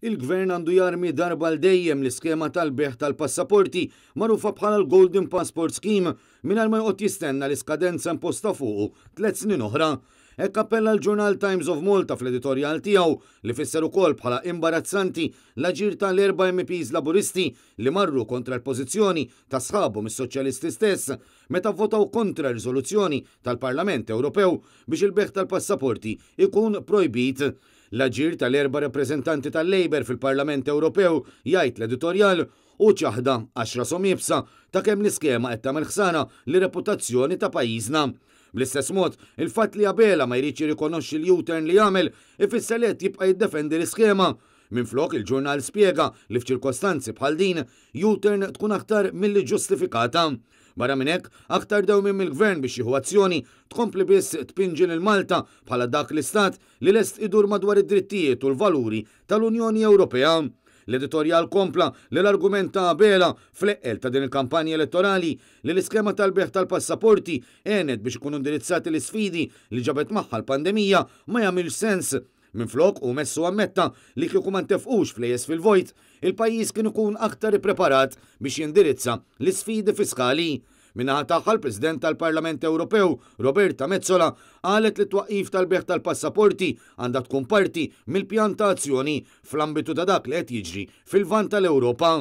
Il-gvern għandu jarmi darba l dejjem l-iskema tal-beħ tal-passaporti marufa bħala l-Golden Passport Scheme minn ma jqot jistenna l-iskadenza imposta fuqu tlet snin oħra. Ek appella l-ġurnal Times of Malta fl-editorial tiegħu li fisser ukoll bħala imbarazzanti l-aġir tal-erba MPs laburisti li marru kontra l-pożizzjoni ta' sħabu mis-soċjalisti stess meta votaw kontra riżoluzzjoni tal-Parlament Ewropew biex il-beħ tal-passaporti ikun projbit l-aġir tal-erba reprezentanti tal-Labor fil-Parlament Ewropew jgħid l-editorjal u ċaħda 10 somibsa ta' kemm l-iskema qed tagħmel ħsana li reputazzjoni ta' pajjiżna. Bl-istess mod, il-fatt li Abela ma jriċi jirrikonoxxi l u li jagħmel ifisser li qed jibqa' jiddefendi l-iskema Minflok il-ġurnal spiega li f'ċirkostanzi bħal din jutern tkun aktar mill-li ġustifikata. Barra minnek, aktar daw minn il-gvern biex jieħu azzjoni tkompli biss tpinġin il-Malta bħala dak l-istat li lest idur madwar id-drittijiet u l-valuri tal-Unjoni Ewropea. L-editorial kompla li l-argument ta' fl fleqqel ta' din il-kampanja elettorali li l-iskema tal-beħ tal-passaporti enet biex ikunu indirizzati l-sfidi li ġabet maħħa l-pandemija ma jagħmilx sens Minflok u messu ammetta li kieku ma tefqux flejes fil-vojt, il-pajjiż kien ikun aktar preparat biex jindirizza l-sfidi fiskali Minna taħħa l-President tal-Parlament Ewropew, Roberta Mezzola, għalet li t-waqif tal-beħ tal-passaporti għandha tkun parti mill-pjantazzjoni fl-ambitu ta' dak li qed jiġri fil-vant tal-Ewropa.